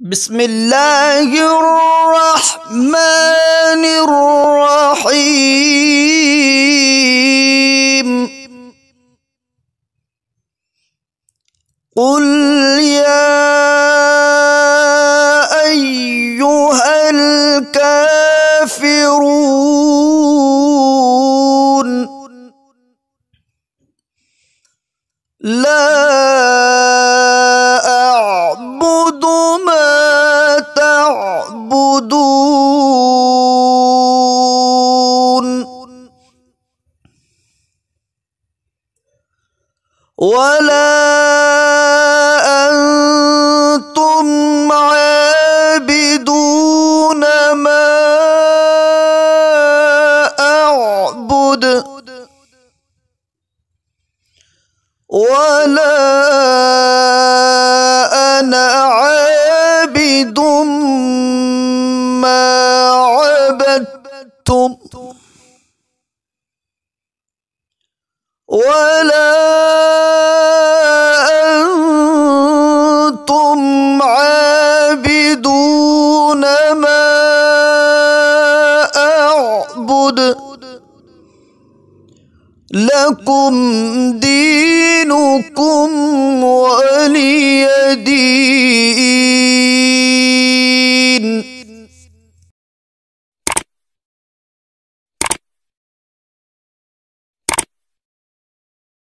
بسم الله الرحمن الرحيم قل يا أيها الكافرون لا ولا أنتم عابدون ما أعبد ولا أنا عابد ما عبدتم ولا عابدون ما أعبد لكم دينكم و